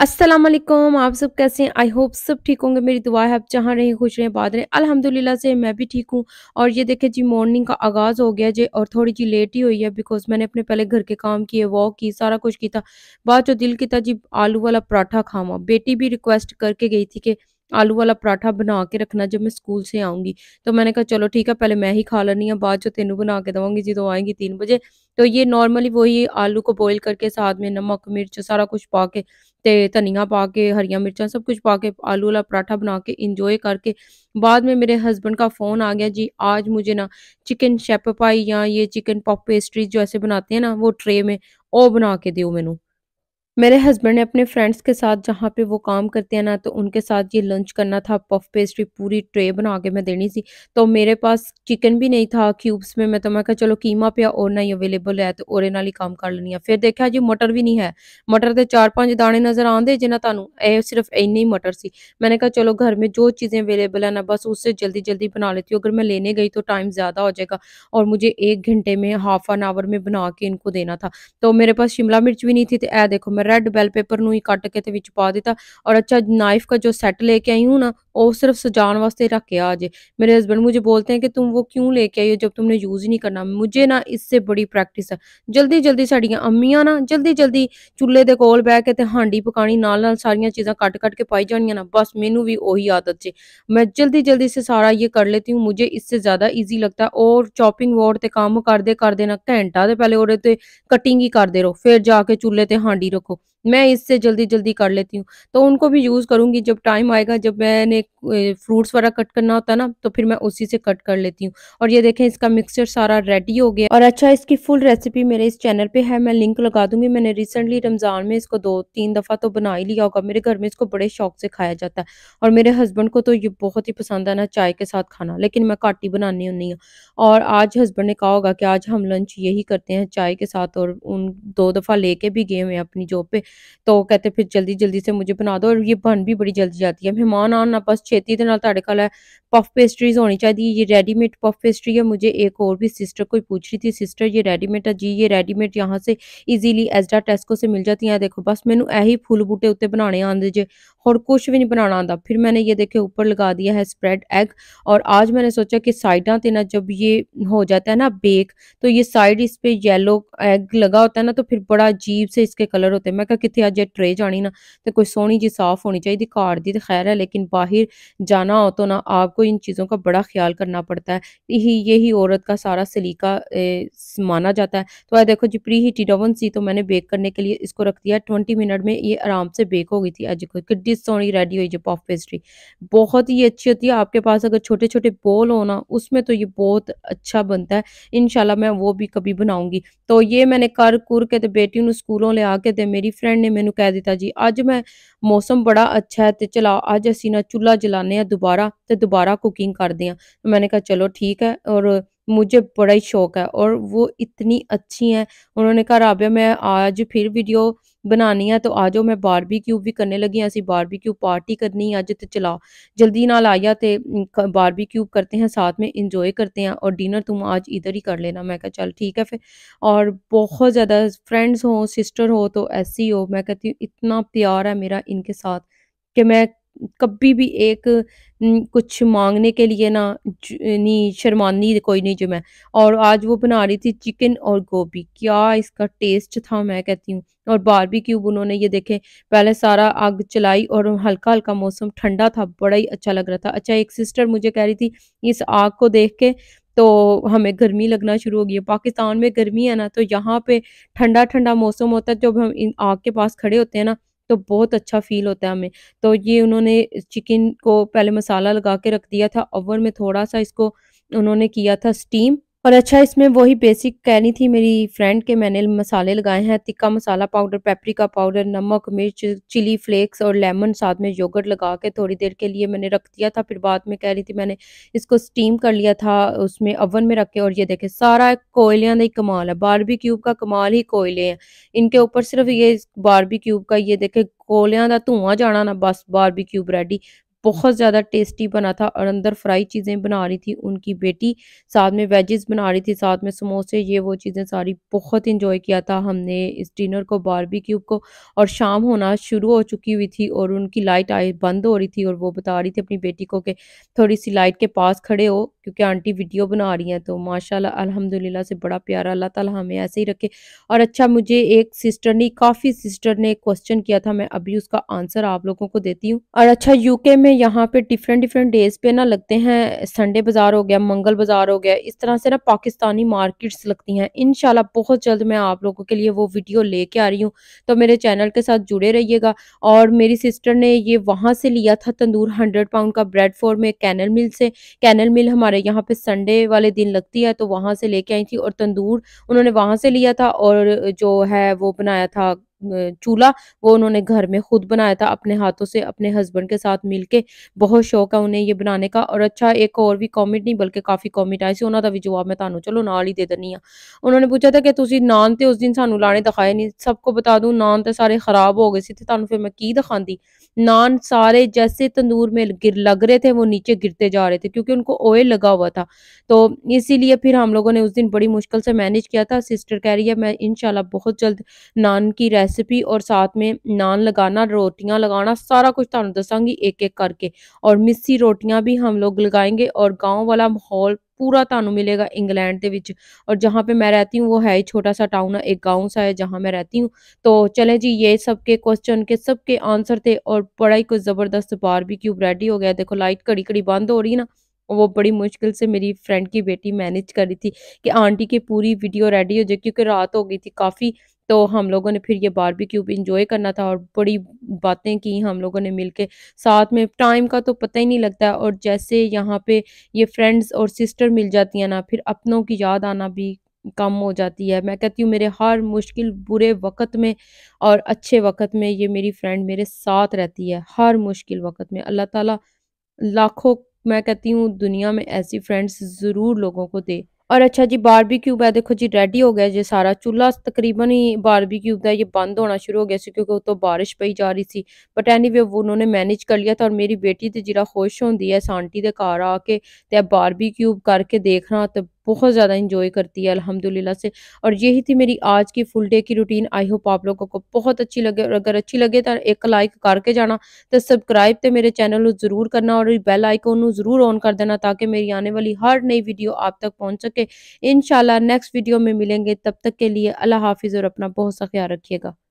अस्सलाम वालेकुम आप सब कैसे हैं आई होप सब ठीक होंगे मेरी दुआ है आप जहाँ रहें खुश रहें बाद रहें अल्हम्दुलिल्लाह से मैं भी ठीक हूँ और ये देखें जी मॉर्निंग का आगाज़ हो गया जी और थोड़ी जी लेट ही हुई है बिकॉज मैंने अपने पहले घर के काम किए वॉक की सारा कुछ किया बाद जो दिल किया जी आलू वाला पराठा खावा बेटी भी रिक्वेस्ट करके गई थी कि आलू वाला पराठा बना के रखना जब मैं स्कूल से आऊंगी तो मैंने कहा चलो ठीक है पहले मैं ही खा लेनी है बाद चो तेनू बना के दवाऊँगी जो आएंगी तीन बजे तो ये नॉर्मली वही आलू को बॉईल करके साथ में नमक मिर्च सारा कुछ पा के धनिया पा के हरिया मिर्चा सब कुछ पा के आलू वाला पराठा बना के इंजॉय करके बाद में मेरे हस्बैंड का फ़ोन आ गया जी आज मुझे ना चिकन पाई या ये चिकन पॉप पेस्ट्री जो ऐसे बनाते हैं ना वो ट्रे में वो बना के दो मैनू मेरे हस्बैंड ने अपने फ्रेंड्स के साथ जहाँ पे वो काम करते हैं ना तो उनके साथ ये लंच करना था पफ पेस्ट्री पूरी ट्रे बना के मैं देनी थी तो मेरे पास चिकन भी नहीं था क्यूब्स में मैं तो मैं कहा चलो कीमा पे और ना ही अवेलेबल है तो और ही काम कर लेनी है फिर देखा जी मटर भी नहीं है मटर के चार पाँच दाने नज़र आते जिन्हें तुम्हें यह सिर्फ इन्ने ही मटर से मैंने कहा चलो घर में जो चीज़ें अवेलेबल है ना बस उससे जल्दी जल्दी बना लेती हूँ अगर मैं लेने गई तो टाइम ज़्यादा हो जाएगा और मुझे एक घंटे में हाफ एन आवर में बना के इनको देना था तो मेरे पास शिमला मिर्च भी नहीं थी तो ए देखो ਰੈੱਡ रेड ਪੇਪਰ ਨੂੰ ਹੀ ਕੱਟ ਕੇ ਤੇ ਵਿੱਚ ਪਾ ਦਿੱਤਾ ਔਰ ਅੱਛਾ ਨਾਈਫ ਜੋ ਸੈੱਟ ਲੈ ਕੇ ਆਈ ਹੂੰ ਨਾ और सिर्फ सजाने वास्ते रख के आज मेरे हस्बैंड मुझे बोलते हैं कि तुम वो क्यों लेके आई हो जब तुमने यूज़ ही नहीं करना मुझे ना इससे बड़ी प्रैक्टिस है जल्दी जल्दी साड़ियाँ अम्मिया ना जल्दी जल्दी चूल्हे के कोल बह के तो हांडी पकानी नाल नाल सारिया चीज़ा कट कट के पाई जानियाँ ना बस मैनू भी उही आदत जी मैं जल्दी जल्दी से सारा ये कर लेती हूँ मुझे इससे ज़्यादा ईजी लगता है और चॉपिंग बोर्ड से काम करते करते ना घंटा तो पहले और कटिंग ही करते रहो फिर जाके चूल्हे पर हांडी रखो मैं इससे जल्दी जल्दी कर लेती हूँ तो उनको भी यूज़ करूँगी जब टाइम आएगा जब मैंने फ्रूट्स वगैरह कट करना होता ना तो फिर मैं उसी से कट कर लेती हूँ और ये देखें इसका मिक्सचर सारा रेडी हो गया और अच्छा इसकी फुल रेसिपी मेरे इस चैनल पे है मैं लिंक लगा दूंगी मैंने रिसेंटली रमज़ान में इसको दो तीन दफ़ा तो बना ही लिया होगा मेरे घर में इसको बड़े शौक से खाया जाता है और मेरे हस्बैंड को तो ये बहुत ही पसंद है ना चाय के साथ खाना लेकिन मैं काटी बनानी होनी हूँ और आज हस्बैंड ने कहा होगा कि आज हम लंच यही करते हैं चाय के साथ और उन दो दफ़ा लेके भी गए हुए अपनी जॉब पे तो कहते फिर जल्दी जल्दी से मुझे बना दो और ये बन भी बड़ी जल्दी जाती है मेहमान आना बस छेती है पफ पेस्ट्रीज होनी चाहिए ये रेडीमेड पफ पेस्ट्री है मुझे एक और भी सिस्टर कोई पूछ रही थी सिस्टर ये रेडीमेड है जी ये रेडीमेड यहाँ से इजीली एजडा टेस्को से मिल जाती है देखो बस मैंने यही फूल बूटे उत्ते बनाने आते जे और कुछ भी नहीं बनाना आता फिर मैंने ये देखे ऊपर लगा दिया है स्प्रेड एग और आज मैंने सोचा कि साइडा से ना जब ये हो जाता है ना बेक तो ये साइड इस पर येलो एग लगा होता है ना तो फिर बड़ा अजीब से इसके कलर होते हैं मैं क्या कितने अज ट्रे जानी ना तो कोई सोहनी जी साफ होनी चाहिए घर की तो खैर है लेकिन बाहर जाना हो तो ना आपको इन चीज़ों का बड़ा ख्याल करना पड़ता है यही यही औरत का सारा सलीका माना जाता है तो आज देखो जी प्री हीटेड ओवन सी तो मैंने बेक करने के लिए इसको रख दिया ट्वेंटी मिनट में ये आराम से बेक हो गई थी आज देखो किड्डी सोनी रेडी हुई जो पॉफ पेस्ट्री बहुत ही अच्छी होती है आपके पास अगर छोटे छोटे बोल हो ना उसमें तो ये बहुत अच्छा बनता है इन मैं वो भी कभी बनाऊँगी तो ये मैंने कर कुर के तो बेटी स्कूलों ले आके तो मेरी फ्रेंड ने मैंने कह दिता जी अज मैं मौसम बड़ा अच्छा है तो चला अज असी ना चूल्हा जलाने दोबारा तो दोबारा सारा कुकिंग कर दिया तो मैंने कहा चलो ठीक है और मुझे बड़ा ही शौक है और वो इतनी अच्छी हैं उन्होंने कहा राबिया मैं आज फिर वीडियो बनानी है तो आ जाओ मैं बारबीक्यू भी करने लगी असं बारबीक्यू पार्टी करनी है अज तो चला जल्दी नाल आया तो बारबीक्यू करते हैं साथ में इंजॉय करते हैं और डिनर तुम आज इधर ही कर लेना मैं कहा चल ठीक है फिर और बहुत ज़्यादा फ्रेंड्स हो सिस्टर हो तो ऐसी हो मैं कहती हूँ इतना प्यार है मेरा इनके साथ कि मैं कभी भी एक कुछ मांगने के लिए ना नहीं शर्मानी कोई नहीं जो मैं और आज वो बना रही थी चिकन और गोभी क्या इसका टेस्ट था मैं कहती हूँ और बारबी क्यूब उन्होंने ये देखे पहले सारा आग चलाई और हल्का हल्का मौसम ठंडा था बड़ा ही अच्छा लग रहा था अच्छा एक सिस्टर मुझे कह रही थी इस आग को देख के तो हमें गर्मी लगना शुरू हो गई है पाकिस्तान में गर्मी है ना तो यहाँ पे ठंडा ठंडा मौसम होता है जब हम इन आग के पास खड़े होते हैं ना तो बहुत अच्छा फील होता है हमें तो ये उन्होंने चिकन को पहले मसाला लगा के रख दिया था ओवन में थोड़ा सा इसको उन्होंने किया था स्टीम और अच्छा इसमें वही बेसिक कहनी थी मेरी फ्रेंड के मैंने मसाले लगाए हैं tikka masala powder paprika powder नमक मिर्च चिली फ्लेक्स और लेमन साथ में योगर्ट लगा के थोड़ी देर के लिए मैंने रख दिया था फिर बाद में कह रही थी मैंने इसको स्टीम कर लिया था उसमें ओवन में रख के और ये देखे सारा कोयलियाँ का ही कमाल है बारबी क्यूब का कमाल ही कोयले हैं इनके ऊपर सिर्फ ये बारबी क्यूब का ये देखे कोयलियाँ का धुआं जाना ना बस बारबी क्यूब रेडी बहुत ज़्यादा टेस्टी बना था और अंदर फ्राई चीज़ें बना रही थी उनकी बेटी साथ में वेजेस बना रही थी साथ में समोसे ये वो चीज़ें सारी बहुत इंजॉय किया था हमने इस डिनर को बारबी को और शाम होना शुरू हो चुकी हुई थी और उनकी लाइट आई बंद हो रही थी और वो बता रही थी अपनी बेटी को कि थोड़ी सी लाइट के पास खड़े हो क्योंकि आंटी वीडियो बना रही हैं तो माशाला अलहमदिल्ला से बड़ा प्यारा अल्लाह तला हमें ऐसे ही रखे और अच्छा मुझे एक सिस्टर ने काफ़ी सिस्टर ने क्वेश्चन किया था मैं अभी उसका आंसर आप लोगों को देती हूँ और अच्छा यूके में यहाँ पे डिफरेंट डिफरेंट डेज पे ना लगते हैं संडे बाज़ार हो गया मंगल बाज़ार हो गया इस तरह से ना पाकिस्तानी मार्केट्स लगती हैं इनशाला बहुत जल्द मैं आप लोगों के लिए वो वीडियो लेके आ रही हूँ तो मेरे चैनल के साथ जुड़े रहिएगा और मेरी सिस्टर ने ये वहाँ से लिया था तंदूर हंड्रेड पाउंड का ब्रेड फोर में कैनल मिल से कैनल मिल हमारे यहाँ पे संडे वाले दिन लगती है तो वहाँ से लेके आई थी और तंदूर उन्होंने वहाँ से लिया था और जो है वो बनाया था चूल्हा वो उन्होंने घर में खुद बनाया था अपने हाथों से अपने हस्बैंड के साथ मिलके बहुत शौक है उन्हें ये बनाने का और अच्छा एक और भी कॉमेंट नहीं बल्कि काफ़ी कॉमेंट आए थे उन्होंने भी जवाब मैं ਤੁਹਾਨੂੰ चलो नाल ही दे दनी हाँ उन्होंने पूछा था कि तुम नान तो उस दिन सू लाने दिखाए नहीं सबको बता दू नान तो सारे खराब हो गए थे तुम फिर मैं की ਫਿਰ नान सारे जैसे तंदूर में गिर लग रहे थे वो नीचे गिरते जा रहे थे क्योंकि उनको ऑयल लगा हुआ था तो इसीलिए फिर हम लोगों ने उस दिन बड़ी मुश्किल से मैनेज किया था सिस्टर कह रही है मैं इनशाला बहुत जल्द नान की रेसिपी ਰੈਸਿਪੀ और साथ में नान लगाना रोटियां लगाना सारा कुछ तुम दसागी एक एक करके और मिस्सी रोटियां भी हम लोग लगाएंगे और गांव वाला माहौल पूरा तुम मिलेगा इंग्लैंड के और जहाँ पे मैं रहती हूँ वो है ही छोटा सा टाउन है एक गाँव सा है जहाँ मैं रहती हूँ तो चले जी ये सबके क्वेश्चन के सबके आंसर थे और बड़ा ही कुछ ज़बरदस्त बार भी क्यूब रेडी हो गया देखो लाइट घड़ी घड़ी बंद हो रही ना वो बड़ी मुश्किल से मेरी फ्रेंड की बेटी मैनेज कर रही थी कि आंटी की पूरी वीडियो रेडी हो जाए क्योंकि रात हो गई थी काफ़ी तो हम लोगों ने फिर ये बारबी क्यूब इंजॉय करना था और बड़ी बातें की हम लोगों ने मिल के साथ में टाइम का तो पता ही नहीं लगता और जैसे यहाँ पे ये फ्रेंड्स और सिस्टर मिल जाती हैं ना फिर अपनों की याद आना भी कम हो जाती है मैं कहती हूँ मेरे हर मुश्किल बुरे वक्त में और अच्छे वक्त में ये मेरी फ्रेंड मेरे साथ रहती है हर मुश्किल वक्त में अल्लाह ताला लाखों मैं कहती हूँ दुनिया में ऐसी फ्रेंड्स ज़रूर लोगों को दे और अच्छा जी क्यूब है देखो जी रेडी हो गया जी सारा चूल्हा तकरीबन ही क्यूब का ये बंद होना शुरू हो गया सी क्योंकि तो बारिश पई जा रही थी बट एनी वे उन्होंने मैनेज कर लिया था और मेरी बेटी तो जरा खुश होंगी है आंटी के घर आके तो क्यूब करके देखना तो बहुत ज़्यादा इंजॉय करती है अल्हम्दुलिल्लाह से और यही थी मेरी आज की फुल डे की रूटीन आई होप आप लोगों को बहुत अच्छी लगे और अगर अच्छी लगे तो एक लाइक करके जाना तो सब्सक्राइब तो मेरे चैनल जरूर करना और बेल आइकॉन जरूर ऑन कर देना ताकि मेरी आने वाली हर नई वीडियो आप तक पहुँच सके इन नेक्स्ट वीडियो में मिलेंगे तब तक के लिए अल्लाह हाफिज़ और अपना बहुत सा ख्याल रखिएगा